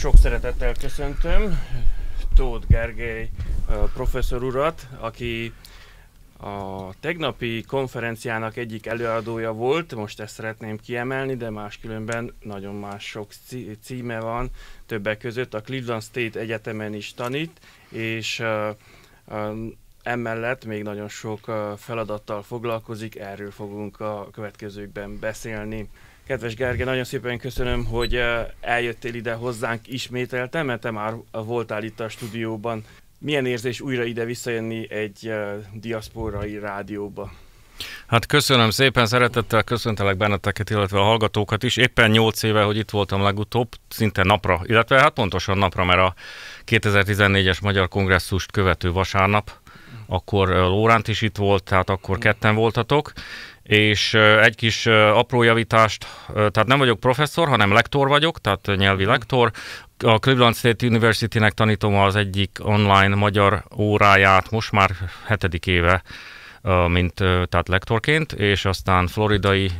Sok szeretettel köszöntöm Tóth Gergely professzor urat, aki a tegnapi konferenciának egyik előadója volt, most ezt szeretném kiemelni, de máskülönben nagyon más sok címe van, többek között a Cleveland State Egyetemen is tanít, és emellett még nagyon sok feladattal foglalkozik, erről fogunk a következőkben beszélni. Kedves Gerge, nagyon szépen köszönöm, hogy eh, eljöttél ide hozzánk ismételten, mert te már voltál itt a stúdióban. Milyen érzés újra ide visszajönni egy eh, diaszporai rádióba? Hát köszönöm szépen, szeretettel köszöntelek benneteket, illetve a hallgatókat is. Éppen 8 éve, hogy itt voltam legutóbb, szinte napra, illetve hát pontosan napra, mert a 2014-es Magyar Kongresszust követő vasárnap, akkor eh, Lóránt is itt volt, tehát akkor ketten voltatok, és egy kis apró javítást, tehát nem vagyok professzor, hanem lektor vagyok, tehát nyelvi mhm. lektor. A Cleveland State University-nek tanítom az egyik online magyar óráját, most már hetedik éve, mint tehát lektorként, és aztán Floridai,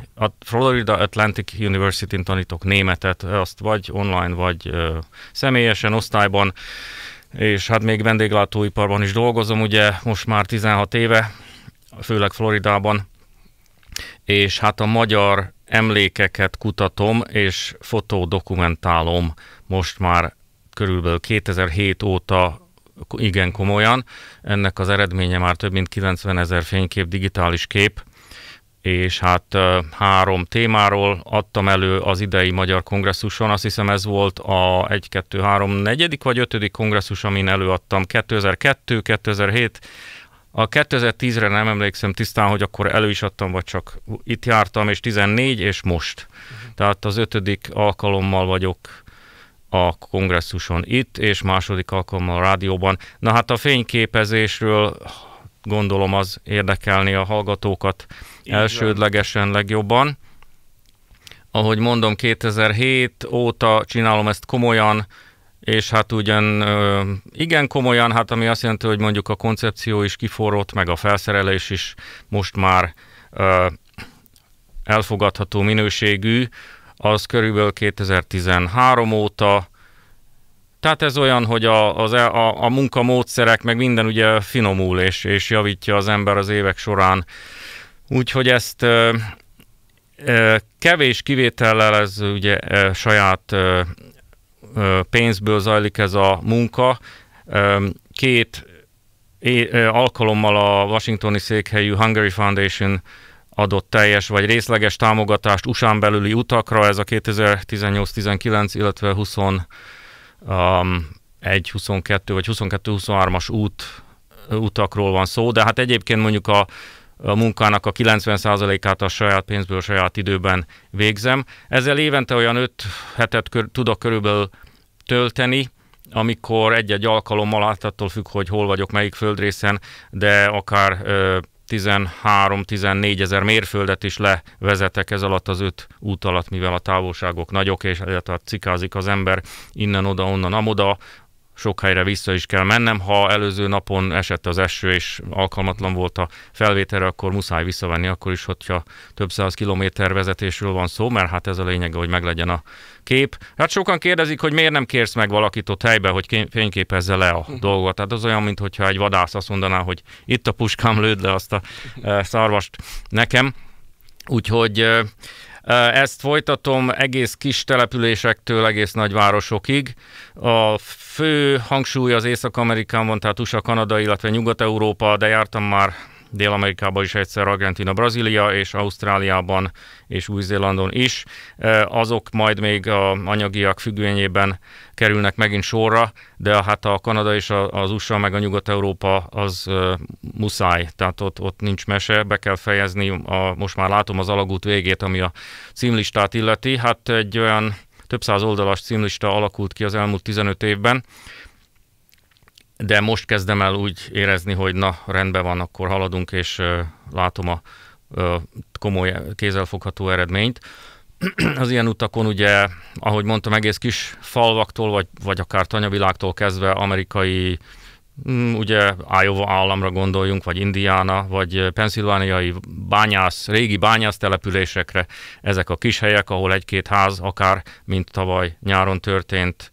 Florida Atlantic University-n tanítok németet, azt vagy online, vagy személyesen, osztályban, és hát még vendéglátóiparban is dolgozom, ugye most már 16 éve, főleg Floridában, és hát a magyar emlékeket kutatom, és fotodokumentálom most már körülbelül 2007 óta igen komolyan. Ennek az eredménye már több mint 90 ezer fénykép, digitális kép, és hát három témáról adtam elő az idei Magyar Kongresszuson, azt hiszem ez volt a 1, 2, 3, 4. vagy 5. kongresszus, amin előadtam 2002, 2007, a 2010-re nem emlékszem tisztán, hogy akkor elő is adtam, vagy csak itt jártam, és 14, és most. Uh-huh. Tehát az ötödik alkalommal vagyok a kongresszuson itt, és második alkalommal a rádióban. Na hát a fényképezésről gondolom az érdekelni a hallgatókat Így elsődlegesen van. legjobban. Ahogy mondom, 2007 óta csinálom ezt komolyan, és hát ugyan igen komolyan, hát ami azt jelenti, hogy mondjuk a koncepció is kiforrott, meg a felszerelés is most már elfogadható minőségű, az körülbelül 2013 óta, tehát ez olyan, hogy a, az, e, a, a munkamódszerek, meg minden ugye finomul és, és javítja az ember az évek során. Úgyhogy ezt kevés kivétellel ez ugye saját pénzből zajlik ez a munka. Két alkalommal a washingtoni székhelyű Hungary Foundation adott teljes vagy részleges támogatást USA-n belüli utakra, ez a 2018-19, illetve 20 um, 1-22 vagy 22-23-as út utakról van szó, de hát egyébként mondjuk a a munkának a 90%-át a saját pénzből, a saját időben végzem. Ezzel évente olyan 5 hetet kör, tudok körülbelül tölteni, amikor egy-egy alkalommal, hát attól függ, hogy hol vagyok, melyik földrészen, de akár ö, 13-14 ezer mérföldet is levezetek ez alatt az öt út alatt, mivel a távolságok nagyok, és egyáltalán cikázik az ember innen-oda, onnan-amoda, sok helyre vissza is kell mennem. Ha előző napon esett az eső, és alkalmatlan volt a felvételre, akkor muszáj visszavenni, akkor is, hogyha több száz kilométer vezetésről van szó, mert hát ez a lényeg, hogy meglegyen a kép. Hát sokan kérdezik, hogy miért nem kérsz meg valakit ott helybe, hogy fényképezze le a hm. dolgot. Tehát az olyan, mintha egy vadász azt mondaná, hogy itt a puskám, lőd le azt a eh, szarvast nekem. Úgyhogy eh, ezt folytatom egész kis településektől egész nagy városokig. A fő hangsúly az Észak-Amerikában, tehát USA, Kanada, illetve Nyugat-Európa, de jártam már Dél-Amerikában is egyszer Argentina, Brazília, és Ausztráliában és Új-Zélandon is. Azok majd még a anyagiak függvényében kerülnek megint sorra, de hát a Kanada és az USA meg a Nyugat-Európa az muszáj, tehát ott, ott nincs mese, be kell fejezni, a, most már látom az alagút végét, ami a címlistát illeti, hát egy olyan több száz oldalas címlista alakult ki az elmúlt 15 évben, de most kezdem el úgy érezni, hogy na, rendben van, akkor haladunk, és látom a komoly kézzelfogható eredményt. Az ilyen utakon ugye, ahogy mondtam, egész kis falvaktól, vagy, vagy akár tanyavilágtól kezdve amerikai mm, ugye Iowa államra gondoljunk, vagy Indiana, vagy penszilvániai bányász, régi bányász településekre, ezek a kis helyek, ahol egy-két ház, akár mint tavaly nyáron történt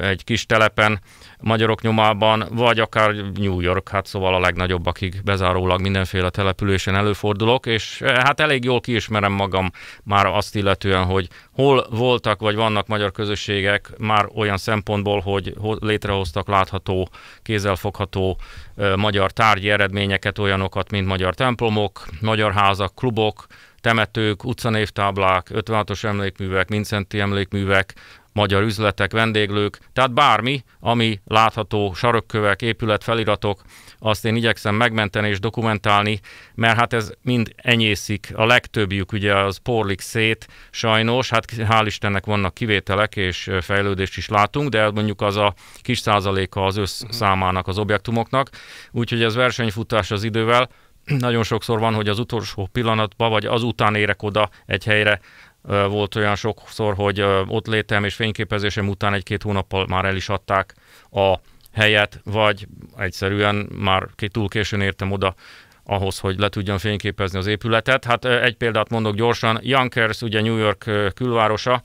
egy kis telepen, magyarok nyomában, vagy akár New York, hát szóval a legnagyobb, akik bezárólag mindenféle településen előfordulok, és eh, hát elég jól kiismerem magam már azt illetően, hogy hol voltak vagy vannak magyar közösségek már olyan szempontból, hogy létrehoztak látható, kézzelfogható eh, magyar tárgyi eredményeket, olyanokat, mint magyar templomok, magyar házak, klubok, temetők, utcanévtáblák, 56-os emlékművek, Mincenti emlékművek, magyar üzletek, vendéglők, tehát bármi, ami látható, sarokkövek, épületfeliratok, azt én igyekszem megmenteni és dokumentálni, mert hát ez mind enyészik, a legtöbbjük ugye az porlik szét, sajnos, hát hál' Istennek vannak kivételek, és fejlődést is látunk, de mondjuk az a kis százaléka az összszámának, mhm. az objektumoknak, úgyhogy ez versenyfutás az idővel, nagyon sokszor van, hogy az utolsó pillanatban, vagy azután érek oda egy helyre, volt olyan sokszor, hogy ott létem és fényképezésem után egy-két hónappal már el is adták a helyet, vagy egyszerűen már túl későn értem oda, ahhoz, hogy le tudjam fényképezni az épületet. Hát egy példát mondok gyorsan. Yonkers, ugye New York külvárosa,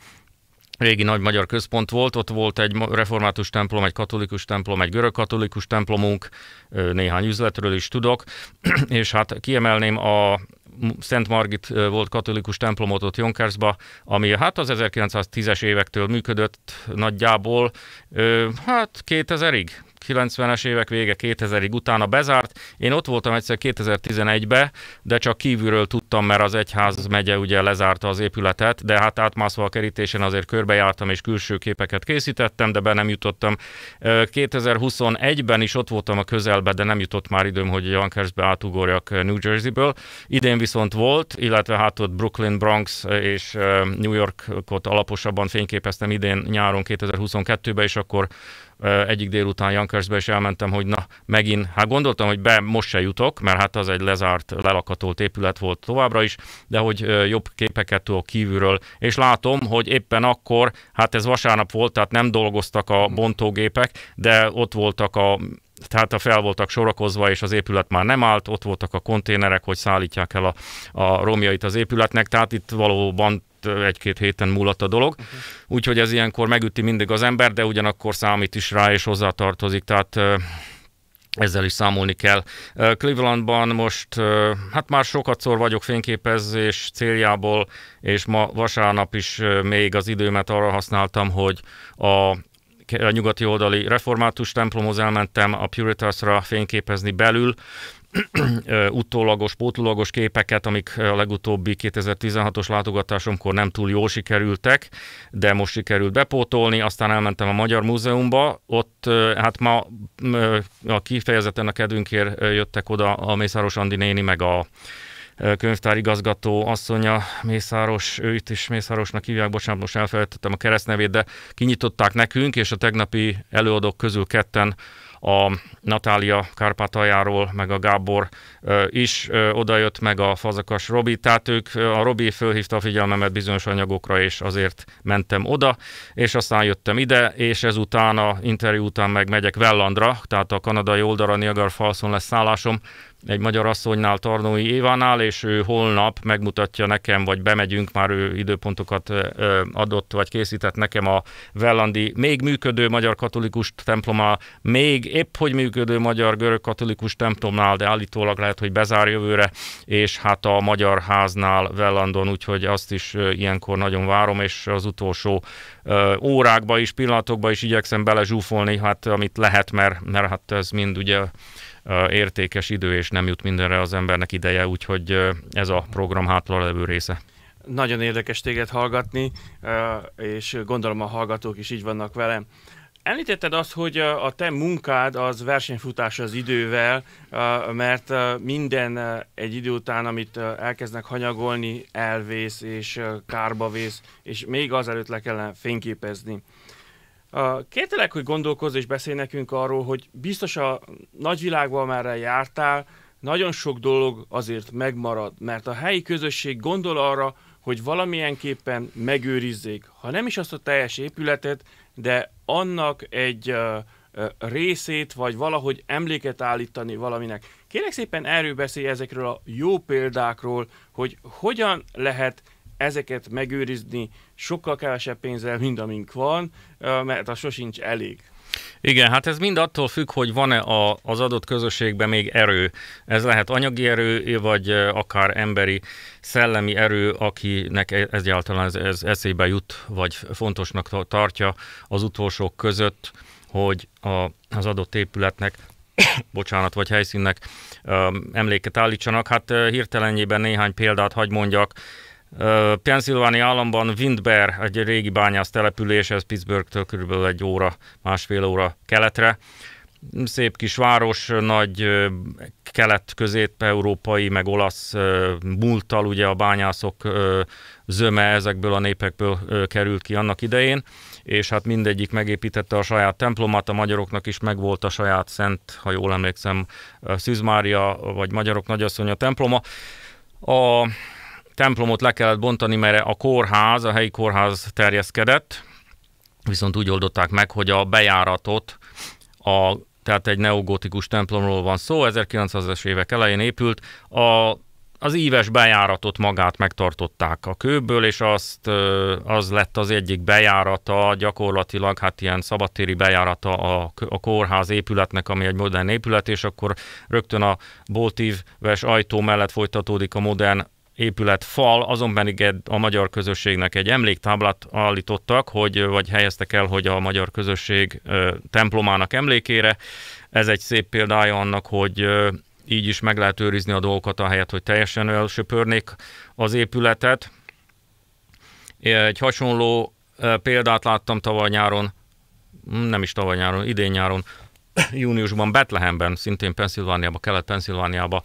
régi nagy magyar központ volt, ott volt egy református templom, egy katolikus templom, egy görög katolikus templomunk, néhány üzletről is tudok, és hát kiemelném a Szent Margit volt katolikus templomot ott Jonkersba, ami hát az 1910-es évektől működött nagyjából, hát 2000-ig, 90-es évek vége, 2000-ig utána bezárt. Én ott voltam egyszer 2011-be, de csak kívülről tudtam, mert az egyház megye ugye lezárta az épületet, de hát átmászva a kerítésen azért körbejártam és külső képeket készítettem, de be nem jutottam. 2021-ben is ott voltam a közelbe, de nem jutott már időm, hogy Ankersbe átugorjak New Jerseyből. Idén viszont volt, illetve hát ott Brooklyn, Bronx és New Yorkot alaposabban fényképeztem idén nyáron 2022-ben, és akkor egyik délután Jankersbe, és elmentem, hogy na, megint, hát gondoltam, hogy be most se jutok, mert hát az egy lezárt, lelakatolt épület volt továbbra is, de hogy jobb képeket tudok kívülről, és látom, hogy éppen akkor, hát ez vasárnap volt, tehát nem dolgoztak a bontógépek, de ott voltak a tehát a fel voltak sorakozva, és az épület már nem állt, ott voltak a konténerek, hogy szállítják el a, a romjait az épületnek, tehát itt valóban egy-két héten múlott a dolog. Uh-huh. Úgyhogy ez ilyenkor megüti mindig az ember, de ugyanakkor számít is rá, és hozzátartozik. Tehát ezzel is számolni kell. Clevelandban most, hát már sokat szor vagyok fényképezés céljából, és ma vasárnap is még az időmet arra használtam, hogy a a nyugati oldali református templomhoz elmentem a Puritasra fényképezni belül, utólagos, pótlólagos képeket, amik a legutóbbi 2016-os látogatásomkor nem túl jól sikerültek, de most sikerült bepótolni, aztán elmentem a Magyar Múzeumba, ott hát ma a kifejezetten a kedvünkért jöttek oda a Mészáros Andi néni, meg a igazgató asszonya, Mészáros, őt is Mészárosnak hívják, bocsánat, most elfelejtettem a keresztnevét, de kinyitották nekünk, és a tegnapi előadók közül ketten a Natália Kárpátaljáról, meg a Gábor is odajött, meg a Fazakas Robi, tehát ők, a Robi fölhívta a figyelmemet bizonyos anyagokra, és azért mentem oda, és aztán jöttem ide, és ezután a interjú után meg megyek Vellandra, tehát a kanadai oldalra Niagara Fallson lesz szállásom, egy magyar asszonynál, Tarnói Évánál, és ő holnap megmutatja nekem, vagy bemegyünk, már ő időpontokat adott, vagy készített nekem a Vellandi még működő magyar katolikus templomnál, még épp hogy működő magyar görög katolikus templomnál, de állítólag lehet, hogy bezár jövőre, és hát a Magyar Háznál Vellandon, úgyhogy azt is ilyenkor nagyon várom, és az utolsó órákba is, pillanatokba is igyekszem belezsúfolni, hát amit lehet, mert, mert hát ez mind ugye értékes idő, és nem jut mindenre az embernek ideje, úgyhogy ez a program hátra levő része. Nagyon érdekes téged hallgatni, és gondolom a hallgatók is így vannak velem. Említetted azt, hogy a te munkád az versenyfutás az idővel, mert minden egy idő után, amit elkezdnek hanyagolni, elvész és kárba vész, és még azelőtt le kellene fényképezni. Kételek, hogy gondolkozz és beszélj nekünk arról, hogy biztos a nagyvilágban már jártál, nagyon sok dolog azért megmarad, mert a helyi közösség gondol arra, hogy valamilyenképpen megőrizzék, ha nem is azt a teljes épületet, de annak egy részét, vagy valahogy emléket állítani valaminek. Kérek szépen erről beszélj ezekről a jó példákról, hogy hogyan lehet ezeket megőrizni sokkal kevesebb pénzzel, mint amink van, mert az sosincs elég. Igen, hát ez mind attól függ, hogy van-e a, az adott közösségben még erő. Ez lehet anyagi erő, vagy akár emberi, szellemi erő, akinek e-, egyáltalán ez, ez eszébe jut, vagy fontosnak tartja az utolsók között, hogy a, az adott épületnek bocsánat, vagy helyszínnek emléket állítsanak. Hát hirtelenjében néhány példát hagy mondjak. Pennsylvania államban Windber, egy régi bányász település, ez Pittsburghtől körülbelül egy óra, másfél óra keletre. Szép kis város, nagy kelet-közép-európai, meg olasz múltal ugye a bányászok zöme ezekből a népekből került ki annak idején, és hát mindegyik megépítette a saját templomát, a magyaroknak is megvolt a saját szent, ha jól emlékszem, Szűzmária, vagy magyarok nagyasszonya temploma. A templomot le kellett bontani, mert a kórház, a helyi kórház terjeszkedett, viszont úgy oldották meg, hogy a bejáratot, a, tehát egy neogótikus templomról van szó, 1900-es évek elején épült, a az íves bejáratot magát megtartották a kőből, és azt, az lett az egyik bejárata, gyakorlatilag hát ilyen szabadtéri bejárata a, a kórház épületnek, ami egy modern épület, és akkor rögtön a boltíves ajtó mellett folytatódik a modern épület fal, azon pedig a magyar közösségnek egy emléktáblát állítottak, hogy, vagy helyeztek el, hogy a magyar közösség templomának emlékére. Ez egy szép példája annak, hogy így is meg lehet őrizni a dolgokat, ahelyett, hogy teljesen elsöpörnék az épületet. Egy hasonló példát láttam tavaly nyáron, nem is tavaly nyáron, idén nyáron, júniusban Betlehemben, szintén Pennsylvániában, Kelet-Pennsylvániában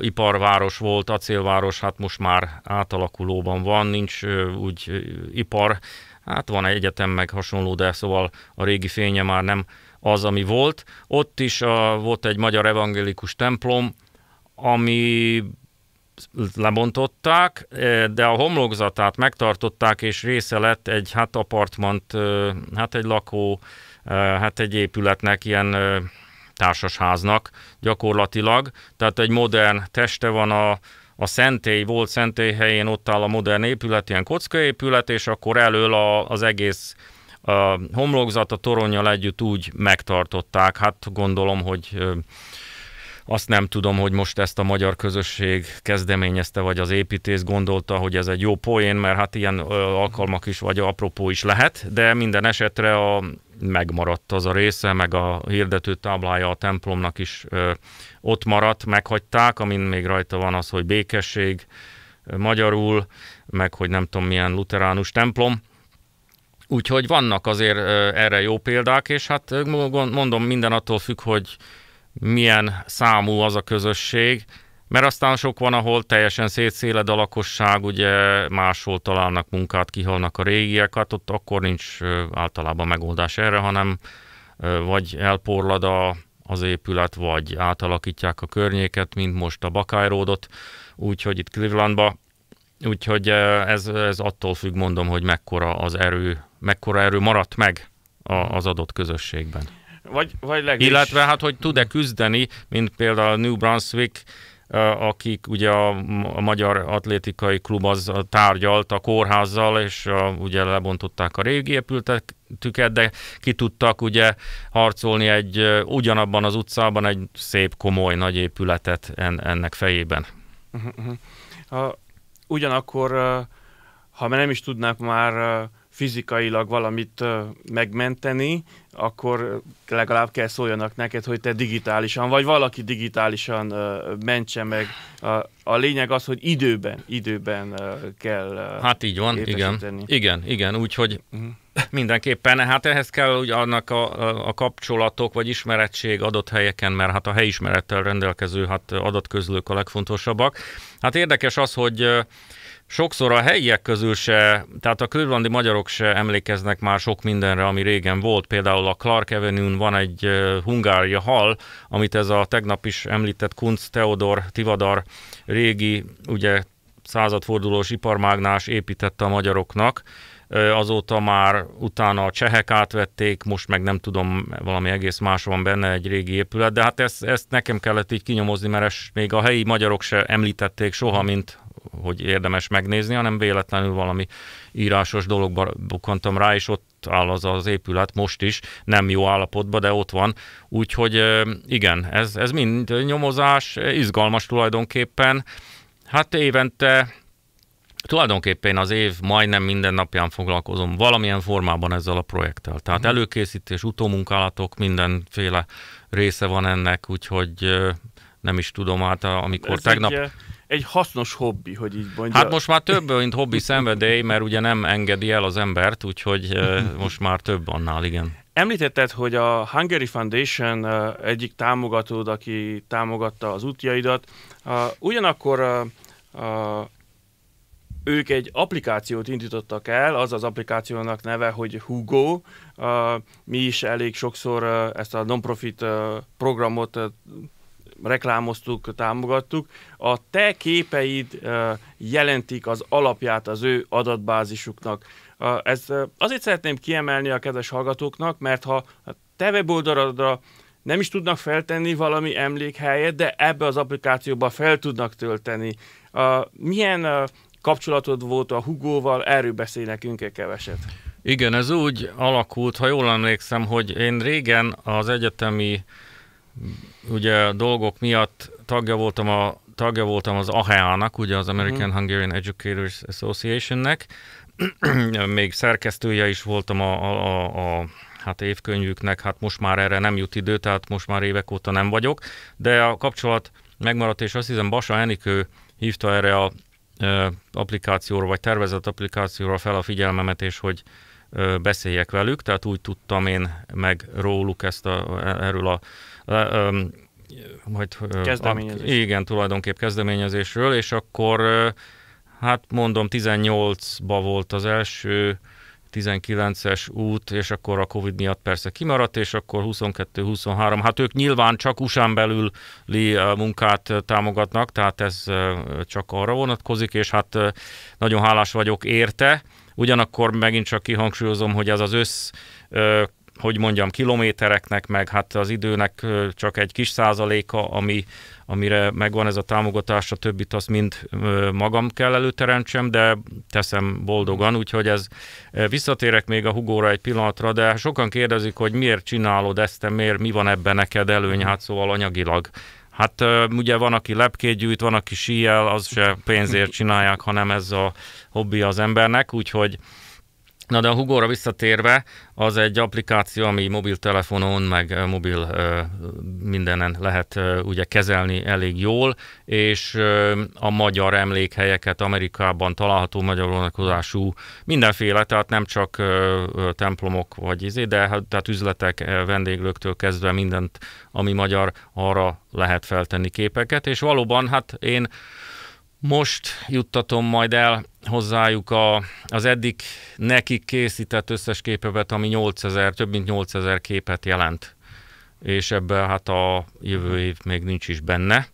iparváros volt, acélváros, hát most már átalakulóban van, nincs ö, úgy ö, ipar, hát van egy egyetem meg hasonló, de szóval a régi fénye már nem az, ami volt. Ott is a, volt egy magyar evangélikus templom, ami lebontották, de a homlokzatát megtartották, és része lett egy hát apartmant, hát egy lakó hát egy épületnek, ilyen társasháznak gyakorlatilag. Tehát egy modern teste van a, a szentély, volt szentély helyén ott áll a modern épület, ilyen kockaépület, és akkor elől a, az egész a homlokzat a toronnyal együtt úgy megtartották. Hát gondolom, hogy azt nem tudom, hogy most ezt a magyar közösség kezdeményezte, vagy az építész gondolta, hogy ez egy jó poén, mert hát ilyen alkalmak is, vagy apropó is lehet, de minden esetre a, megmaradt az a része, meg a hirdető táblája a templomnak is ö, ott maradt, meghagyták, amin még rajta van az, hogy békesség ö, magyarul, meg hogy nem tudom milyen luteránus templom. Úgyhogy vannak azért ö, erre jó példák, és hát mondom, minden attól függ, hogy milyen számú az a közösség, mert aztán sok van, ahol teljesen szétszéled a lakosság, ugye máshol találnak munkát, kihalnak a régiek, hát ott akkor nincs általában megoldás erre, hanem vagy elporlad a, az épület, vagy átalakítják a környéket, mint most a Buckeye úgyhogy itt Clevelandba. Úgyhogy ez, ez attól függ, mondom, hogy mekkora az erő, mekkora erő maradt meg az adott közösségben. Vagy, vagy legis... Illetve hát, hogy tud-e küzdeni, mint például a New Brunswick, akik ugye a, Magyar Atlétikai Klub az tárgyalt a kórházzal, és ugye lebontották a régi épületüket, de ki tudtak ugye harcolni egy ugyanabban az utcában egy szép, komoly nagy épületet en, ennek fejében. Uh-huh. Uh, ugyanakkor, ha nem is tudnák már fizikailag valamit megmenteni, akkor legalább kell szóljanak neked, hogy te digitálisan, vagy valaki digitálisan mentse meg. A, a lényeg az, hogy időben, időben kell Hát így van, igen. Igen, igen, úgyhogy... Uh-huh. Mindenképpen, hát ehhez kell hogy annak a, a kapcsolatok vagy ismerettség adott helyeken, mert hát a helyismerettel rendelkező hát adatközlők a legfontosabbak. Hát érdekes az, hogy sokszor a helyiek közül se, tehát a külvandi magyarok se emlékeznek már sok mindenre, ami régen volt. Például a Clark avenue van egy hungária hal, amit ez a tegnap is említett Kunz Theodor Tivadar régi, ugye századfordulós iparmágnás építette a magyaroknak, azóta már utána a csehek átvették, most meg nem tudom, valami egész más van benne egy régi épület, de hát ezt, ezt nekem kellett így kinyomozni, mert ezt még a helyi magyarok se említették soha, mint hogy érdemes megnézni, hanem véletlenül valami írásos dologba bukantam rá, és ott áll az az épület most is, nem jó állapotban, de ott van. Úgyhogy igen, ez, ez mind nyomozás, izgalmas tulajdonképpen. Hát évente tulajdonképpen az év majdnem minden napján foglalkozom valamilyen formában ezzel a projekttel. Tehát mhm. előkészítés, utómunkálatok, mindenféle része van ennek, úgyhogy nem is tudom, hát amikor Ez tegnap... Egy, egy hasznos hobbi, hogy így mondjam. Hát most már több, mint hobbi szenvedély, mert ugye nem engedi el az embert, úgyhogy mhm. most már több annál, igen. Említetted, hogy a Hungary Foundation egyik támogatód, aki támogatta az útjaidat. Ugyanakkor ők egy applikációt indítottak el, az az applikációnak neve, hogy Hugo. Mi is elég sokszor ezt a non-profit programot reklámoztuk, támogattuk. A te képeid jelentik az alapját az ő adatbázisuknak. Ez azért szeretném kiemelni a kedves hallgatóknak, mert ha a te weboldaladra nem is tudnak feltenni valami emlékhelyet, de ebbe az applikációba fel tudnak tölteni. Milyen kapcsolatod volt a Hugóval, erről beszélj nekünk egy keveset. Igen, ez úgy alakult, ha jól emlékszem, hogy én régen az egyetemi ugye dolgok miatt tagja voltam, a, tagja voltam az AHEA-nak, ugye az American mhm. Hungarian Educators Association-nek. még szerkesztője is voltam a, a, a, a hát évkönyvüknek, hát most már erre nem jut idő, tehát most már évek óta nem vagyok, de a kapcsolat megmaradt, és azt hiszem Basa Enikő hívta erre a applikációra, vagy tervezett applikációra fel a figyelmemet, és hogy beszéljek velük, tehát úgy tudtam én meg róluk ezt a, erről a majd, Kezdeményezés. igen, tulajdonképp kezdeményezésről, és akkor hát mondom, 18-ba volt az első 19-es út, és akkor a Covid miatt persze kimaradt, és akkor 22-23, hát ők nyilván csak USA-n belüli munkát támogatnak, tehát ez csak arra vonatkozik, és hát nagyon hálás vagyok érte, Ugyanakkor megint csak kihangsúlyozom, hogy ez az össz hogy mondjam, kilométereknek, meg hát az időnek csak egy kis százaléka, ami, amire megvan ez a támogatás, a többit azt mind magam kell előteremtsem, de teszem boldogan, úgyhogy ez visszatérek még a Hugóra egy pillanatra, de sokan kérdezik, hogy miért csinálod ezt, te miért, mi van ebben neked előny, hát szóval anyagilag. Hát ugye van, aki lepkét gyűjt, van, aki síjel, az se pénzért csinálják, hanem ez a hobbi az embernek, úgyhogy Na de a Hugóra visszatérve, az egy applikáció, ami mobiltelefonon, meg mobil mindenen lehet ugye kezelni elég jól, és a magyar emlékhelyeket Amerikában található magyar vonatkozású mindenféle, tehát nem csak templomok vagy izé, de hát, tehát üzletek, vendéglőktől kezdve mindent, ami magyar, arra lehet feltenni képeket, és valóban hát én most juttatom majd el hozzájuk a, az eddig nekik készített összes képevet, ami 8000, több mint 8000 képet jelent, és ebben hát a jövő év még nincs is benne.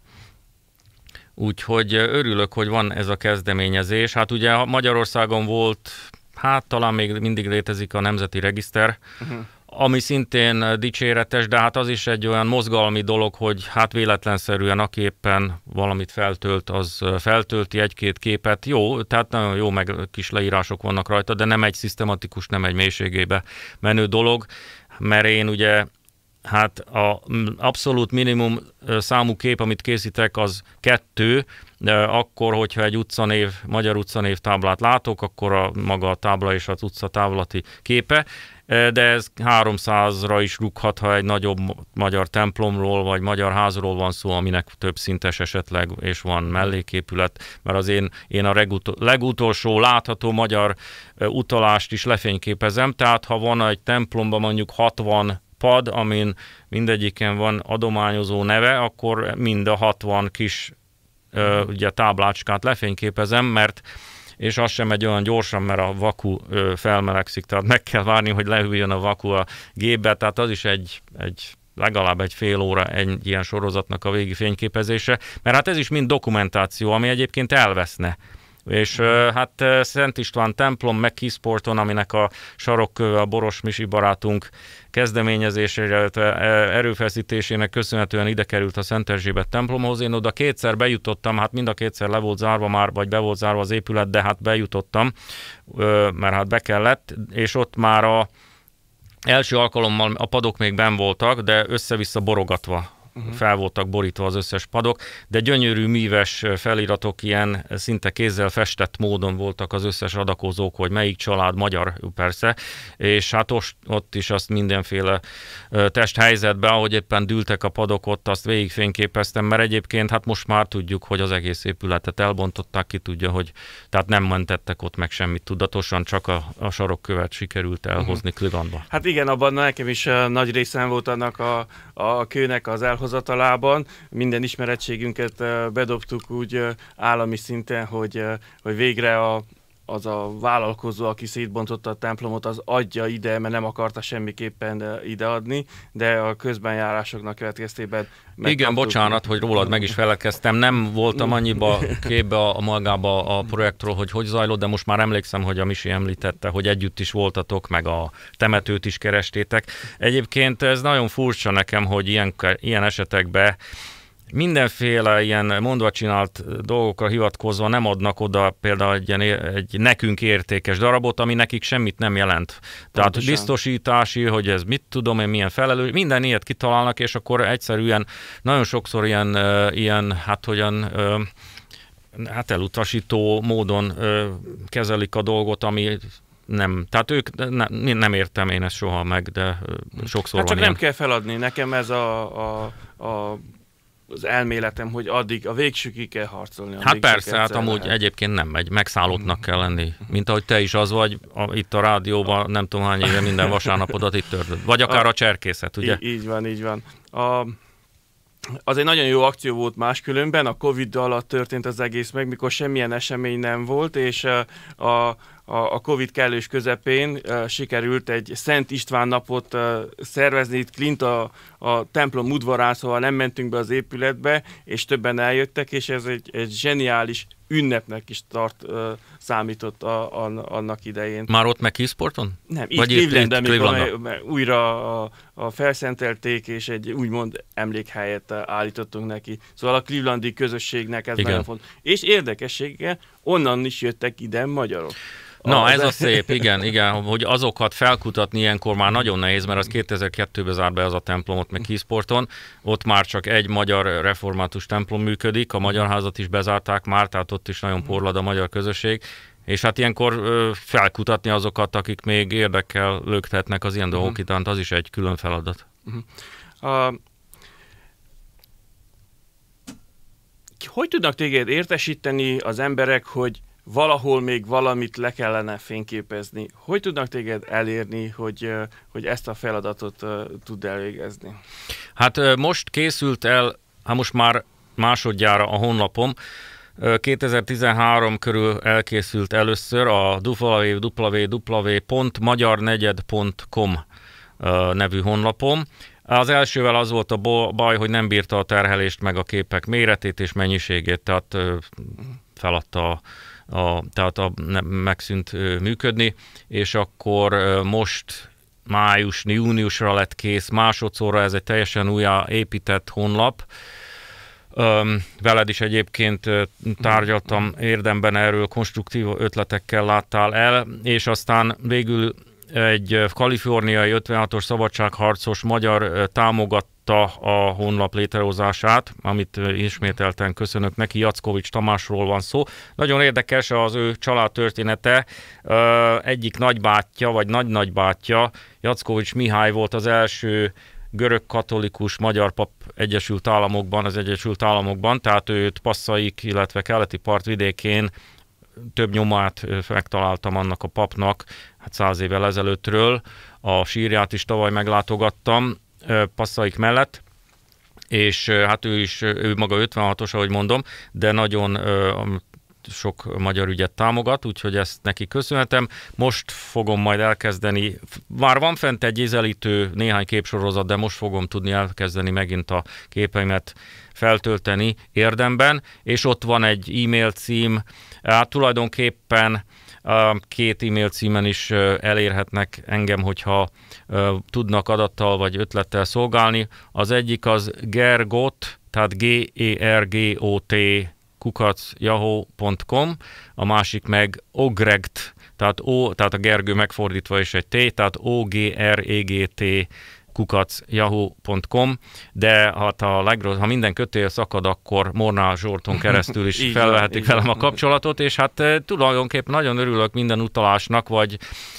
Úgyhogy örülök, hogy van ez a kezdeményezés. Hát ugye Magyarországon volt, hát talán még mindig létezik a Nemzeti Regiszter, uh-huh ami szintén dicséretes, de hát az is egy olyan mozgalmi dolog, hogy hát véletlenszerűen, aki éppen valamit feltölt, az feltölti egy-két képet. Jó, tehát nagyon jó, meg kis leírások vannak rajta, de nem egy szisztematikus, nem egy mélységébe menő dolog, mert én ugye hát a abszolút minimum számú kép, amit készítek, az kettő, de akkor, hogyha egy utcanév, magyar utcanév táblát látok, akkor a maga a tábla és az utca táblati képe de ez 300-ra is rúghat, ha egy nagyobb magyar templomról vagy magyar házról van szó, aminek több szintes esetleg, és van melléképület, mert az én, én a legutolsó látható magyar utalást is lefényképezem, tehát ha van egy templomban mondjuk 60 pad, amin mindegyiken van adományozó neve, akkor mind a 60 kis ugye, táblácskát lefényképezem, mert és az sem megy olyan gyorsan, mert a vaku felmelegszik, tehát meg kell várni, hogy lehűljön a vaku a gépbe, tehát az is egy, egy legalább egy fél óra egy ilyen sorozatnak a végi fényképezése, mert hát ez is mind dokumentáció, ami egyébként elveszne. És hát Szent István templom, meg Kisporton, aminek a sarok a Boros Misi barátunk kezdeményezésére, erőfeszítésének köszönhetően ide került a Szent Erzsébet templomhoz. Én oda kétszer bejutottam, hát mind a kétszer le volt zárva már, vagy be volt zárva az épület, de hát bejutottam, mert hát be kellett, és ott már a Első alkalommal a padok még ben voltak, de össze-vissza borogatva uh-huh. fel voltak borítva az összes padok, de gyönyörű míves feliratok ilyen szinte kézzel festett módon voltak az összes adakozók, hogy melyik család magyar persze, és hát ott is azt mindenféle testhelyzetben, ahogy éppen dültek a padok, ott azt végigfényképeztem, mert egyébként hát most már tudjuk, hogy az egész épületet elbontották, ki tudja, hogy tehát nem mentettek ott meg semmit tudatosan, csak a, a sarokkövet sikerült elhozni uh-huh. Klivanba. Hát igen, abban nekem is nagy részem volt annak a a kőnek az elhozatalában. Minden ismerettségünket eh, bedobtuk úgy eh, állami szinten, hogy, eh, hogy végre a, az a vállalkozó, aki szétbontotta a templomot, az adja ide, mert nem akarta semmiképpen eh, ideadni, de a közbenjárásoknak következtében... Igen, bocsánat, hogy rólad meg is felelkeztem. nem voltam annyiba képbe a magába a projektről, hogy hogy zajlott, de most már emlékszem, hogy a Misi említette, hogy együtt is voltatok, meg a temetőt is kerestétek. Egyébként ez nagyon furcsa nekem, hogy ilyen, ilyen esetekben mindenféle ilyen mondva csinált dolgokra hivatkozva nem adnak oda például egy, ilyen, egy nekünk értékes darabot, ami nekik semmit nem jelent. Tehát Pontosan. biztosítási, hogy ez mit tudom én, milyen felelős, minden ilyet kitalálnak, és akkor egyszerűen nagyon sokszor ilyen, ilyen hát hogyan hát elutasító módon kezelik a dolgot, ami nem. Tehát ők, ne, nem értem én ezt soha meg, de sokszor hát csak van nem ilyen. kell feladni, nekem ez a, a, a az elméletem, hogy addig a végsőkig kell harcolni. A hát persze, hát amúgy lehet. egyébként nem megy, megszállottnak mhm. kell lenni. Mint ahogy te is az vagy, a, itt a rádióban nem tudom hány éve minden vasárnapodat itt törtöd. Vagy akár a, a cserkészet, ugye? Így, így van, így van. A, az egy nagyon jó akció volt máskülönben, a Covid alatt történt az egész meg, mikor semmilyen esemény nem volt, és a, a a, Covid kellős közepén uh, sikerült egy Szent István napot uh, szervezni itt Klint a, a templom szóval nem mentünk be az épületbe, és többen eljöttek, és ez egy, egy zseniális ünnepnek is tart, uh, számított a, a, annak idején. Már ott meg sporton? Nem, itt Vagy Cleveland, de amikor újra a, a felszentelték, és egy úgymond emlékhelyet állítottunk neki. Szóval a clevelandi közösségnek ez Igen. nagyon fontos. És érdekességgel onnan is jöttek ide magyarok. Na, ez a szép, igen, igen, hogy azokat felkutatni ilyenkor már nagyon nehéz, mert az 2002-ben zárt be az a templomot, meg Kisporton, ott már csak egy magyar református templom működik, a magyar házat is bezárták már, tehát ott is nagyon porlad a magyar közösség, és hát ilyenkor felkutatni azokat, akik még érdekkel lögtetnek az ilyen dolgok uh-huh. Mhm. tehát az is egy külön feladat. Uh-huh. Uh, hogy tudnak téged értesíteni az emberek, hogy valahol még valamit le kellene fényképezni. Hogy tudnak téged elérni, hogy, hogy ezt a feladatot tud elvégezni? Hát most készült el, ha hát most már másodjára a honlapom, 2013 körül elkészült először a www.magyarnegyed.com nevű honlapom. Az elsővel az volt a baj, hogy nem bírta a terhelést meg a képek méretét és mennyiségét, tehát feladta a a, tehát a, nem, megszűnt működni, és akkor most május, júniusra lett kész, másodszorra ez egy teljesen újra épített honlap, Veled is egyébként tárgyaltam érdemben erről, konstruktív ötletekkel láttál el, és aztán végül egy kaliforniai 56-os szabadságharcos magyar támogat támogatta a honlap létrehozását, amit ismételten köszönök neki. Jackovics Tamásról van szó. Nagyon érdekes az ő család története. Egyik nagybátyja, vagy nagy-nagybátyja, Jackovics Mihály volt az első görög katolikus magyar pap Egyesült Államokban, az Egyesült Államokban, tehát őt passzaik, illetve keleti partvidékén több nyomát megtaláltam annak a papnak, hát száz évvel ezelőttről. A sírját is tavaly meglátogattam, passzaik mellett, és hát ő is, ő maga 56-os, ahogy mondom, de nagyon sok magyar ügyet támogat, úgyhogy ezt neki köszönhetem. Most fogom majd elkezdeni, már van fent egy ízelítő néhány képsorozat, de most fogom tudni elkezdeni megint a képeimet feltölteni érdemben, és ott van egy e-mail cím, hát tulajdonképpen Két e-mail címen is elérhetnek engem, hogyha tudnak adattal vagy ötlettel szolgálni. Az egyik az gergot, tehát G-E-R-G-O-T kukacjahó.com, a másik meg ogregt, tehát, o, tehát a Gergő megfordítva is egy T, tehát O-G-R-E-G-T kukacjahu.com, de hát ha, legrossz, ha minden kötél szakad, akkor Mornál Zsorton keresztül is felvehetik van, velem a kapcsolatot, és hát eh, tulajdonképpen nagyon örülök minden utalásnak, vagy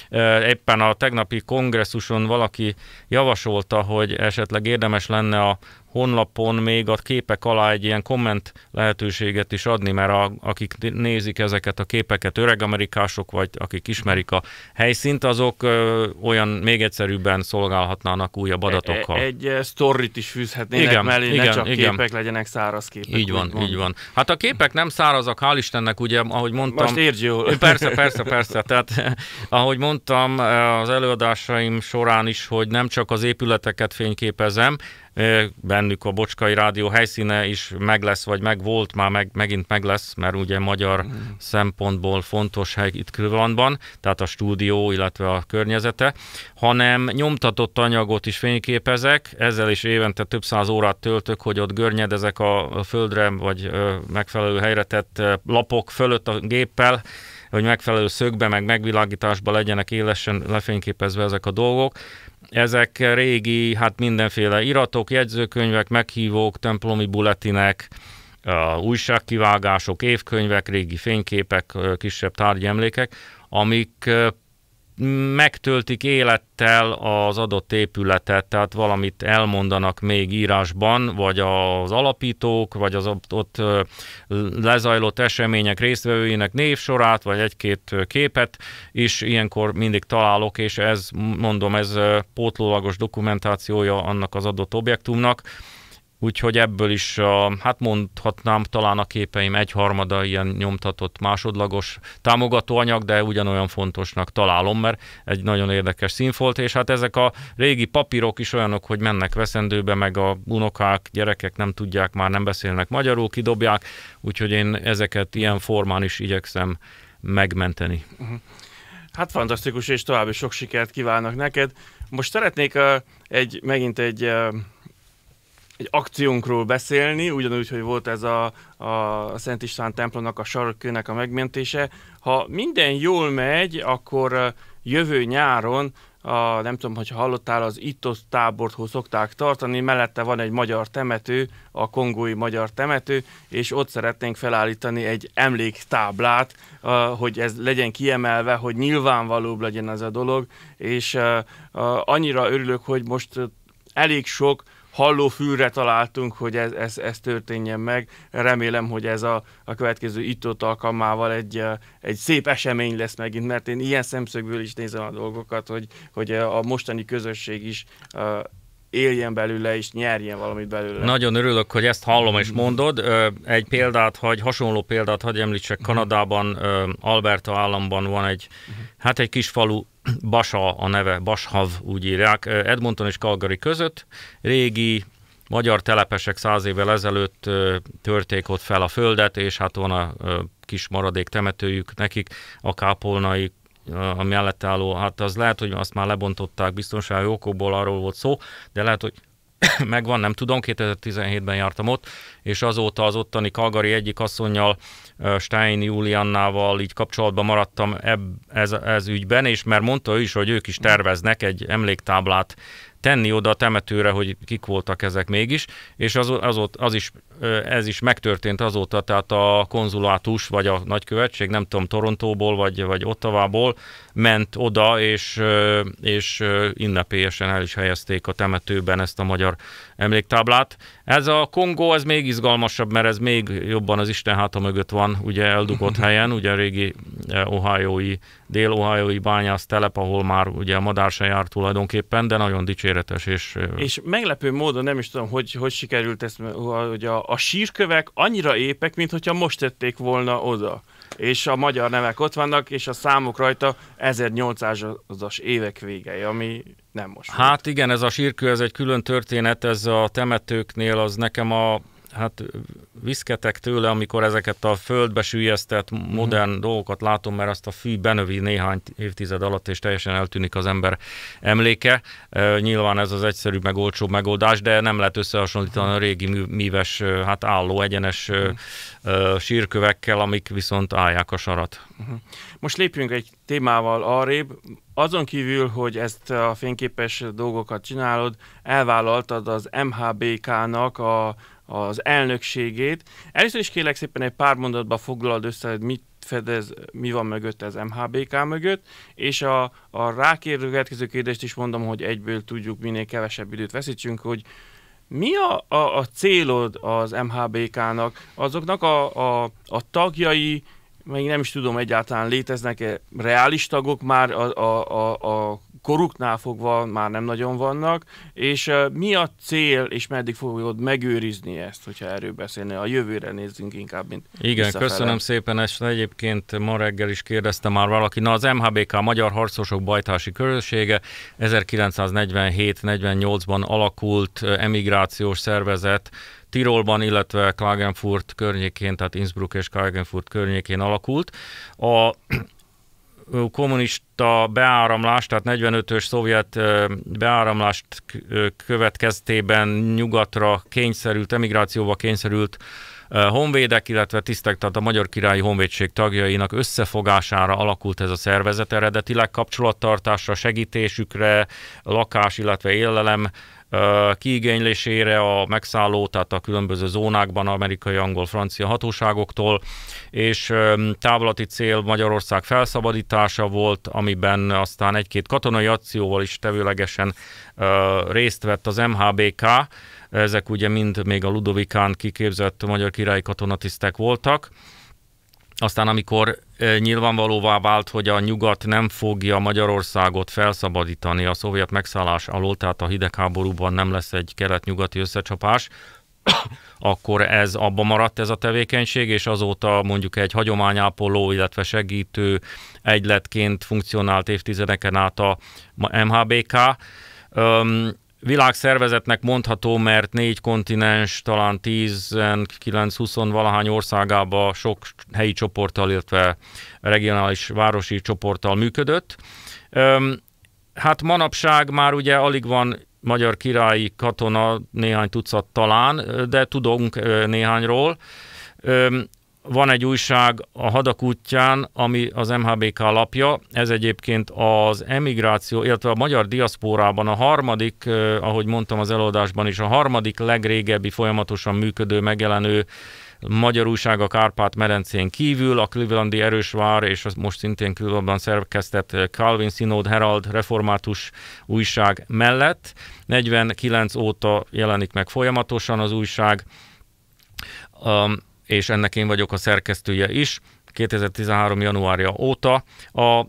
eh, éppen a tegnapi kongresszuson valaki javasolta, hogy esetleg érdemes lenne a honlapon még a képek alá egy ilyen komment lehetőséget is adni, mert a, akik nézik ezeket a képeket, öreg amerikások, vagy akik ismerik a helyszínt, azok ö, olyan még egyszerűbben szolgálhatnának újabb e-, e-, adatokkal. Egy, egy sztorit is fűzhetnének igen, mellé, igen, ne csak igen. képek legyenek száraz képek. Így van, így van. Hát a képek nem szárazak, hál' Istennek, ugye, ahogy mondtam. Most értsd jól. Persze, persze, persze. Tehát, ahogy mondtam e, az előadásaim során is, hogy nem csak az épületeket fényképezem, bennük a Bocskai Rádió helyszíne is meg lesz, vagy meg volt, már meg, megint meg lesz, mert ugye magyar mm. szempontból fontos hely itt Külvanban, tehát a stúdió, illetve a környezete, hanem nyomtatott anyagot is fényképezek, ezzel is évente több száz órát töltök, hogy ott görnyedezek a földre, vagy megfelelő helyre tett lapok fölött a géppel, hogy megfelelő szögbe, meg megvilágításba legyenek élesen lefényképezve ezek a dolgok ezek régi, hát mindenféle iratok, jegyzőkönyvek, meghívók, templomi buletinek, újságkivágások, évkönyvek, régi fényképek, kisebb tárgyemlékek, amik megtöltik élettel az adott épületet, tehát valamit elmondanak még írásban, vagy az alapítók, vagy az ott lezajlott események résztvevőinek névsorát, vagy egy-két képet is ilyenkor mindig találok, és ez, mondom, ez pótlólagos dokumentációja annak az adott objektumnak, Úgyhogy ebből is, hát mondhatnám, talán a képeim egyharmada ilyen nyomtatott másodlagos támogatóanyag, de ugyanolyan fontosnak találom, mert egy nagyon érdekes színfolt, és hát ezek a régi papírok is olyanok, hogy mennek veszendőbe, meg a unokák, gyerekek nem tudják, már nem beszélnek magyarul, kidobják, úgyhogy én ezeket ilyen formán is igyekszem megmenteni. Uh-huh. Hát fantasztikus, és további sok sikert kívánok neked. Most szeretnék egy, megint egy egy akciónkról beszélni, ugyanúgy, hogy volt ez a, a Szent István templomnak, a sarkkőnek a megmentése. Ha minden jól megy, akkor jövő nyáron a, nem tudom, hogy hallottál, az Ittos tábort szokták tartani, mellette van egy magyar temető, a kongói magyar temető, és ott szeretnénk felállítani egy emléktáblát, hogy ez legyen kiemelve, hogy nyilvánvalóbb legyen ez a dolog, és annyira örülök, hogy most elég sok Halló fűre találtunk, hogy ez, ez, ez történjen meg. Remélem, hogy ez a, a következő itt alkalmával egy, eh, egy szép esemény lesz megint, mert én ilyen szemszögből is nézem a dolgokat, hogy, hogy eh, a mostani közösség is eh, éljen belőle és nyerjen valamit belőle. Nagyon örülök, hogy ezt hallom és mondod. Egy példát, hogy hasonló példát hagyj említsek, mhm. Kanadában, Alberta államban van egy, mhm. hát egy kis falu, Basa a neve, Bashav úgy írják, Edmonton és Calgary között, régi magyar telepesek száz évvel ezelőtt törték ott fel a földet, és hát van a kis maradék temetőjük nekik, a kápolnai a mellett álló, hát az lehet, hogy azt már lebontották biztonsági okokból, arról volt szó, de lehet, hogy megvan, nem tudom, 2017-ben jártam ott, és azóta az ottani Kalgari egyik asszonynal, Stein Juliannával így kapcsolatban maradtam ebb, ez, ez ügyben, és mert mondta ő is, hogy ők is terveznek egy emléktáblát tenni oda a temetőre, hogy kik voltak ezek mégis, és az, az, az is, ez is megtörtént azóta, tehát a konzulátus vagy a nagykövetség, nem tudom, Torontóból vagy, vagy Ottavából ment oda, és, és ünnepélyesen el is helyezték a temetőben ezt a magyar emléktáblát. Ez a Kongó, ez még izgalmasabb, mert ez még jobban az Isten háta mögött van, ugye eldugott helyen, ugye a régi eh, ohájói, dél ohájói bányász telep, ahol már ugye a madár se jár tulajdonképpen, de nagyon dicséretes. És, eh, és meglepő módon nem is tudom, hogy, hogy sikerült ezt, hogy a, a sírkövek annyira épek, mint hogyha most tették volna oda és a magyar nevek ott vannak, és a számok rajta 1800-as évek végei, ami nem most. Hát volt. igen, ez a sírkő, ez egy külön történet, ez a temetőknél az nekem a hát viszketek tőle, amikor ezeket a földbe sűjesztett mhm. modern mm. dolgokat látom, mert azt a fű benövi néhány évtized alatt, és teljesen eltűnik az ember emléke. E, nyilván ez az egyszerű meg olcsóbb megoldás, de nem lehet összehasonlítani a régi mű, míves, hát álló, egyenes uh sírkövekkel, amik viszont állják a sarat. Mhm. Most lépjünk egy témával arrébb. Azon kívül, hogy ezt a fényképes dolgokat csinálod, elvállaltad az MHBK-nak a, az elnökségét. Először is kérlek szépen egy pár mondatba foglalad össze, hogy mit fedez, mi van mögött ez MHBK mögött, és a, a rákérdő következő kérdést is mondom, hogy egyből tudjuk, minél kevesebb időt veszítsünk, hogy mi a, a, a célod az MHBK-nak? Azoknak a, a, a tagjai, még nem is tudom egyáltalán léteznek-e reális tagok, már a, a, a, a koruknál fogva már nem nagyon vannak, és uh, mi a cél, és meddig fogod megőrizni ezt, hogyha erről beszélni A jövőre nézzünk inkább, mint Igen, köszönöm szépen ezt. Egyébként ma reggel is kérdezte már valaki, na az MHBK Magyar Harcosok Bajtási Körössége, 1947-48-ban alakult emigrációs szervezet, Tirolban, illetve Klagenfurt környékén, tehát Innsbruck és Klagenfurt környékén alakult. A kommunista beáramlás, tehát 45-ös szovjet beáramlást következtében nyugatra kényszerült, emigrációba kényszerült honvédek, illetve tisztek, tehát a Magyar Királyi Honvédség tagjainak összefogására alakult ez a szervezet eredetileg kapcsolattartásra, segítésükre, lakás, illetve élelem kiigénylésére a megszálló, tehát a különböző zónákban amerikai, angol, francia hatóságoktól, és távlati cél Magyarország felszabadítása volt, amiben aztán egy-két katonai akcióval is tevőlegesen részt vett az MHBK, ezek ugye mind még a Ludovikán kiképzett magyar királyi katonatisztek voltak, aztán amikor E, nyilvánvalóvá vált, hogy a nyugat nem fogja Magyarországot felszabadítani a szovjet megszállás alól, tehát a hidegháborúban nem lesz egy kelet-nyugati összecsapás, akkor ez abba maradt ez a tevékenység, és azóta mondjuk egy hagyományápoló, illetve segítő egyletként funkcionált évtizedeken át a MHBK világszervezetnek mondható, mert négy kontinens, talán 19-20 valahány országába sok helyi csoporttal, illetve regionális városi csoporttal működött. Hát manapság már ugye alig van magyar királyi katona, néhány tucat talán, de tudunk néhányról van egy újság a Hadak útján, ami az MHBK lapja, ez egyébként az emigráció, illetve a magyar diaszpórában a harmadik, ahogy mondtam az előadásban is, a harmadik legrégebbi folyamatosan működő, megjelenő magyar újság a kárpát merencén kívül, a Clevelandi Erősvár és az most szintén különben szerkesztett Calvin Synod Herald református újság mellett. 49 óta jelenik meg folyamatosan az újság. Um, és ennek én vagyok a szerkesztője is, 2013. januárja óta. A,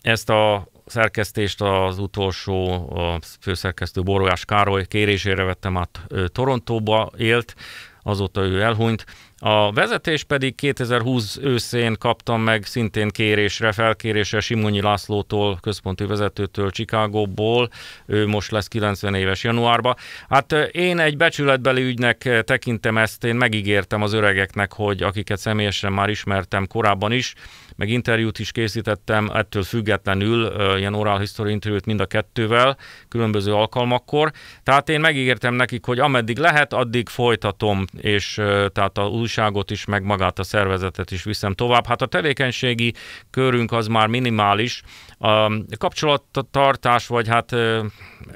ezt a szerkesztést az utolsó a főszerkesztő Borolyás Károly kérésére vettem át Torontóba élt, azóta ő elhunyt, a vezetés pedig 2020 őszén kaptam meg szintén kérésre, felkérésre Simonyi Lászlótól, központi vezetőtől Csikágóból, ő most lesz 90 éves januárba. Hát én egy becsületbeli ügynek tekintem ezt, én megígértem az öregeknek, hogy akiket személyesen már ismertem korábban is, meg interjút is készítettem, ettől függetlenül ilyen oral history interjút mind a kettővel, különböző alkalmakkor. Tehát én megígértem nekik, hogy ameddig lehet, addig folytatom, és tehát a újságot is, meg magát a szervezetet is viszem tovább. Hát a tevékenységi körünk az már minimális. A kapcsolattartás, vagy hát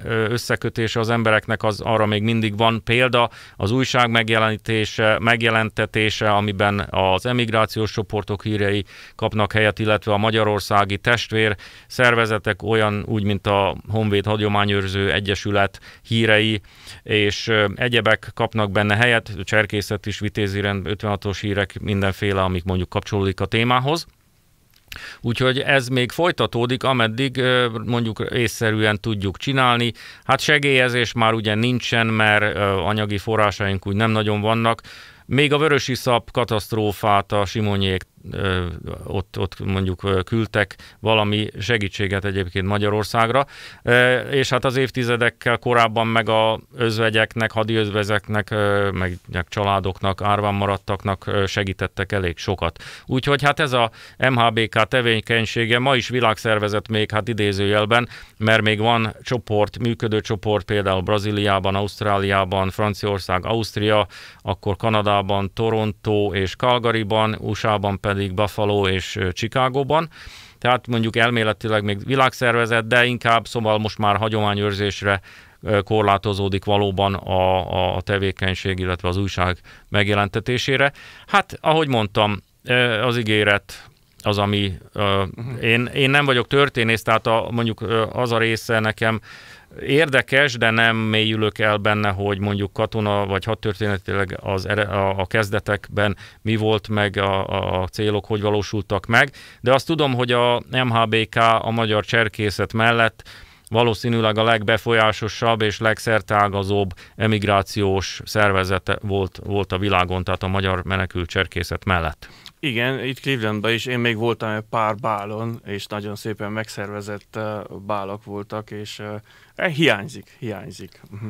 összekötése az embereknek, az arra még mindig van példa. Az újság megjelenítése, megjelentetése, amiben az emigrációs csoportok hírei kapnak helyet, illetve a magyarországi testvér szervezetek olyan, úgy, mint a Honvéd Hagyományőrző Egyesület hírei, és egyebek kapnak benne helyet, cserkészet is, vitézi rend, 56-os hírek, mindenféle, amik mondjuk kapcsolódik a témához. Úgyhogy ez még folytatódik, ameddig mondjuk észszerűen tudjuk csinálni. Hát segélyezés már ugye nincsen, mert anyagi forrásaink úgy nem nagyon vannak. Még a vörösi szap katasztrófát a Simonyék ott, ott mondjuk küldtek valami segítséget egyébként Magyarországra, és hát az évtizedekkel korábban meg a özvegyeknek, hadi özvezeknek, meg családoknak, árván maradtaknak segítettek elég sokat. Úgyhogy hát ez a MHBK tevékenysége ma is világszervezet még hát idézőjelben, mert még van csoport, működő csoport például Brazíliában, Ausztráliában, Franciaország, Ausztria, akkor Kanadában, Toronto és Calgaryban, USA-ban pedig pedig Buffalo és Chicagóban. Tehát mondjuk elméletileg még világszervezet, de inkább szóval most már hagyományőrzésre korlátozódik valóban a, a tevékenység, illetve az újság megjelentetésére. Hát, ahogy mondtam, az ígéret az, ami uh, én, én nem vagyok történész, tehát a, mondjuk az a része nekem Érdekes, de nem mélyülök el benne, hogy mondjuk katona vagy hadtörténetileg az, a, a kezdetekben mi volt meg, a, a célok hogy valósultak meg, de azt tudom, hogy a MHBK a magyar cserkészet mellett valószínűleg a legbefolyásosabb és legszertágazóbb emigrációs szervezete volt, volt a világon, tehát a magyar menekült cserkészet mellett. Igen, itt Clevelandben is én még voltam egy pár bálon, és nagyon szépen megszervezett bálok voltak, és eh, hiányzik, hiányzik. Mhm.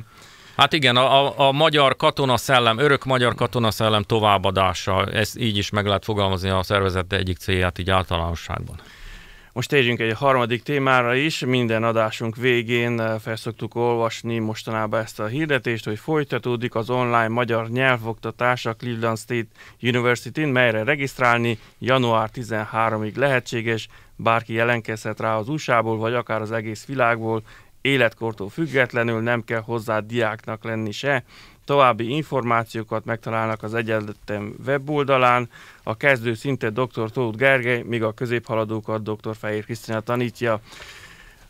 Hát igen, a, a magyar katonaszellem, örök magyar katonaszellem továbbadása, ezt így is meg lehet fogalmazni a szervezet egyik célját így általánosságban. Most térjünk egy harmadik témára is, minden adásunk végén eh, felszoktuk olvasni mostanában ezt a hirdetést, hogy folytatódik az online magyar nyelvoktatás a Cleveland State University-n, melyre regisztrálni január 13-ig lehetséges, bárki jelentkezhet rá az USA-ból, vagy akár az egész világból, életkortól függetlenül nem kell hozzá diáknak lenni se, További információkat megtalálnak az egyetem weboldalán. A kezdő szinte dr. Tóth Gergely, míg a középhaladókat dr. Fehér Krisztina tanítja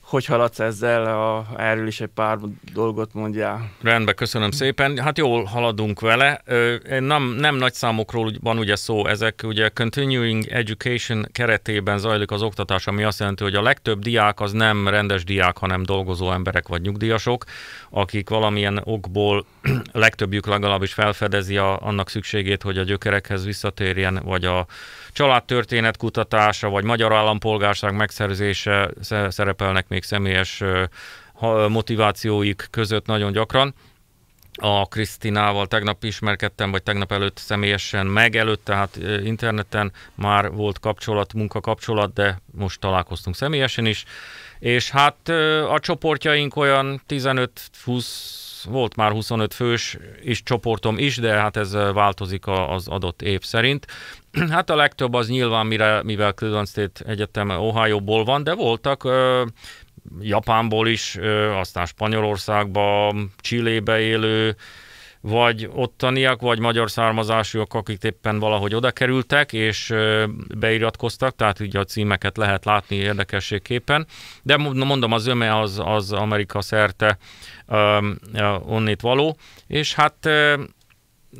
hogy haladsz ezzel, a, erről is egy pár dolgot mondjál. Rendben, köszönöm szépen. Hát jól haladunk vele. Nem, nem nagy számokról van ugye szó, ezek ugye continuing education keretében zajlik az oktatás, ami azt jelenti, hogy a legtöbb diák az nem rendes diák, hanem dolgozó emberek vagy nyugdíjasok, akik valamilyen okból legtöbbjük legalábbis felfedezi a, annak szükségét, hogy a gyökerekhez visszatérjen, vagy a családtörténet kutatása, vagy magyar állampolgárság megszerzése szerepelnek még személyes motivációik között nagyon gyakran a Krisztinával tegnap ismerkedtem, vagy tegnap előtt személyesen, meg előtt, tehát interneten már volt kapcsolat, munkakapcsolat, de most találkoztunk személyesen is. És hát a csoportjaink olyan 15-20 volt már 25 fős is csoportom is, de hát ez változik az adott év szerint. Hát a legtöbb az nyilván, mire, mivel Cleveland State Egyetem Ohio-ból van, de voltak ö, Japánból is, ö, aztán Spanyolországba, Csillébe élő, vagy ottaniak, vagy magyar származásúak, akik éppen valahogy oda kerültek, és beiratkoztak, tehát ugye a címeket lehet látni érdekességképpen. De mondom, az öme az, az Amerika szerte um, onnét való, és hát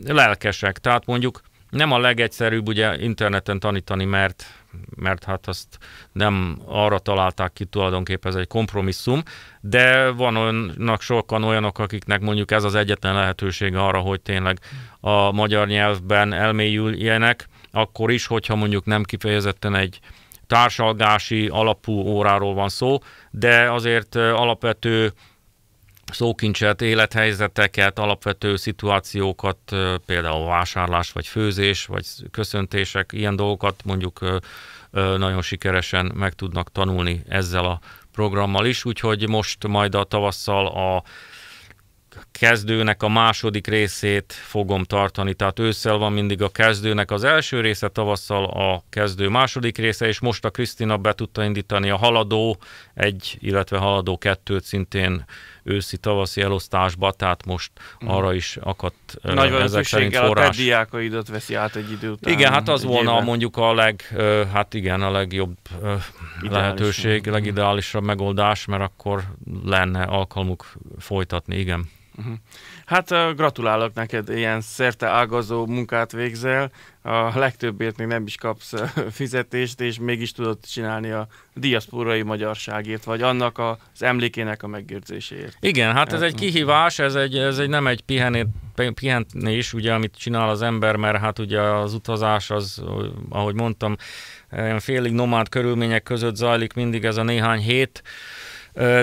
lelkesek, tehát mondjuk nem a legegyszerűbb ugye interneten tanítani, mert, mert hát azt nem arra találták ki tulajdonképpen, ez egy kompromisszum, de van olyanok sokan olyanok, akiknek mondjuk ez az egyetlen lehetőség arra, hogy tényleg a magyar nyelvben elmélyüljenek, akkor is, hogyha mondjuk nem kifejezetten egy társalgási alapú óráról van szó, de azért alapvető szókincset, élethelyzeteket, alapvető szituációkat, például vásárlás, vagy főzés, vagy köszöntések, ilyen dolgokat mondjuk nagyon sikeresen meg tudnak tanulni ezzel a programmal is, úgyhogy most majd a tavasszal a kezdőnek a második részét fogom tartani, tehát ősszel van mindig a kezdőnek az első része, tavasszal a kezdő második része, és most a Krisztina be tudta indítani a haladó egy, illetve haladó kettőt szintén őszi-tavaszi elosztásba, tehát most mhm. arra is akadt Nagy ezek szerint forrás. a diákaidat veszi át egy idő után. Igen, hát az volna éve. mondjuk a leg, hát igen, a legjobb Ideális lehetőség, mhm. legideálisabb megoldás, mert akkor lenne alkalmuk folytatni, igen. Mm-hmm. Hát gratulálok neked, ilyen szerte ágazó munkát végzel, a legtöbbért még nem is kapsz fizetést, és mégis tudod csinálni a diaszporai magyarságért, vagy annak az emlékének a megőrzéséért. Igen, hát ez hát, egy kihívás, ez egy, ez egy nem egy pihenét, pihenni ugye, amit csinál az ember, mert hát ugye az utazás az, ahogy mondtam, félig nomád körülmények között zajlik mindig ez a néhány hét,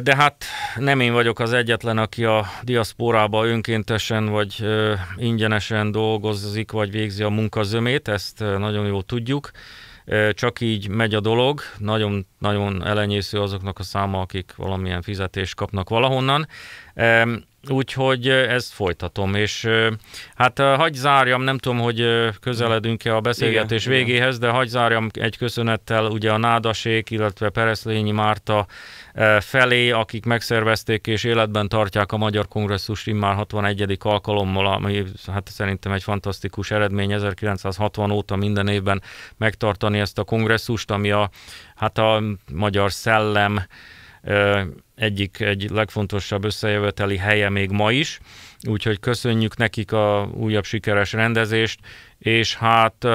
de hát nem én vagyok az egyetlen, aki a diaszporában önkéntesen vagy ingyenesen dolgozik, vagy végzi a munkazömét, ezt nagyon jól tudjuk. Csak így megy a dolog, nagyon-nagyon elenyésző azoknak a száma, akik valamilyen fizetést kapnak valahonnan. Úgyhogy ezt folytatom, és hát hagyj zárjam, nem tudom, hogy közeledünk-e a beszélgetés igen, végéhez, igen. de hagyj zárjam egy köszönettel ugye a Nádasék, illetve Pereszlényi Márta felé, akik megszervezték és életben tartják a Magyar Kongresszus immár 61. alkalommal, ami hát szerintem egy fantasztikus eredmény 1960 óta minden évben megtartani ezt a kongresszust, ami a, hát a magyar szellem egyik egy legfontosabb összejöveteli helye még ma is, úgyhogy köszönjük nekik a újabb sikeres rendezést, és hát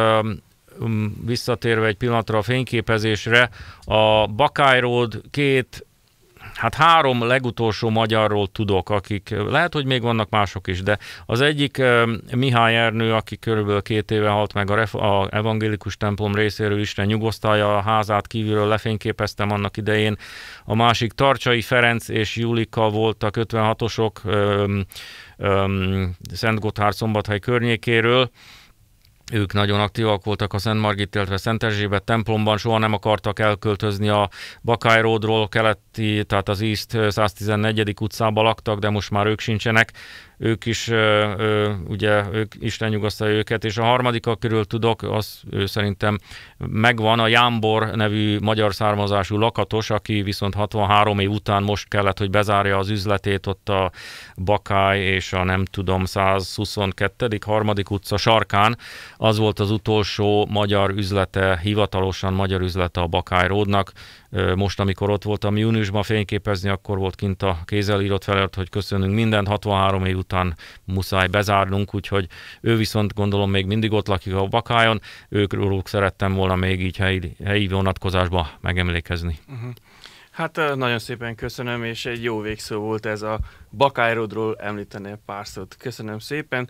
visszatérve egy pillanatra a fényképezésre, a Buckeye Road két Hát három legutolsó magyarról tudok, akik, lehet, hogy még vannak mások is, de az egyik Mihály Ernő, aki körülbelül két éve halt meg a, ref, a evangélikus templom részéről, Isten nyugosztálja a házát kívülről, lefényképeztem annak idején. A másik Tarcsai Ferenc és Julika voltak 56-osok Szent Gotthárd szombathely környékéről, ők nagyon aktívak voltak a Szent Margit, illetve Szent Erzsébet templomban, soha nem akartak elköltözni a Bakály Roadról keleti, tehát az East 114. utcában laktak, de most már ők sincsenek ők is, ugye, ők Isten nyugasztalja őket, és a harmadik, körül tudok, az ő szerintem megvan, a Jámbor nevű magyar származású lakatos, aki viszont 63 év után most kellett, hogy bezárja az üzletét ott a Bakály és a nem tudom, 122. harmadik utca sarkán, az volt az utolsó magyar üzlete, hivatalosan magyar üzlete a Bakály Ródnak, most, amikor ott voltam júniusban fényképezni, akkor volt kint a kézzel írott felirat, hogy köszönünk mindent, 63 év után muszáj bezárnunk, úgyhogy ő viszont gondolom még mindig ott lakik a Bakájon, őkről szerettem volna még így helyi, helyi vonatkozásba megemlékezni. Uh-huh. Hát nagyon szépen köszönöm, és egy jó végszó volt ez a Bakájrodról említeni pár szót. Köszönöm szépen,